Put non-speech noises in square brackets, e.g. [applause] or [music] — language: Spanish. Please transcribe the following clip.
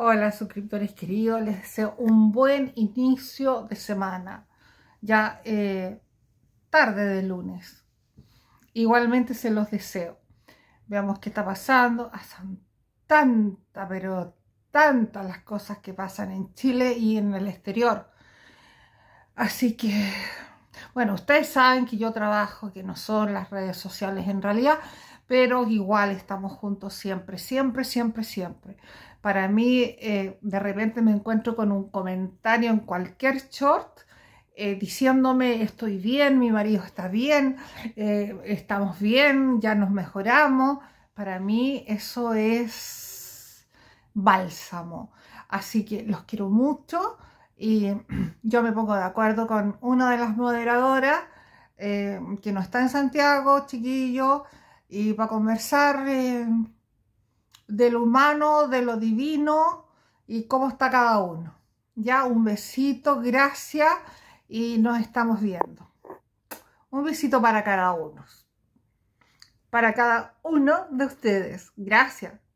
Hola suscriptores queridos, les deseo un buen inicio de semana, ya eh, tarde de lunes. Igualmente se los deseo. Veamos qué está pasando. hacen tanta, pero tantas las cosas que pasan en Chile y en el exterior. Así que, bueno, ustedes saben que yo trabajo, que no son las redes sociales en realidad, pero igual estamos juntos siempre, siempre, siempre, siempre. Para mí, eh, de repente me encuentro con un comentario en cualquier short eh, diciéndome estoy bien, mi marido está bien, eh, estamos bien, ya nos mejoramos. Para mí eso es bálsamo. Así que los quiero mucho y [clears throat] yo me pongo de acuerdo con una de las moderadoras que no está en Santiago, chiquillo, y para conversar em, de lo humano, de lo divino y cómo está cada uno. Ya, un besito, gracias y nos estamos viendo. Un besito para cada uno. Para cada uno de ustedes. Gracias.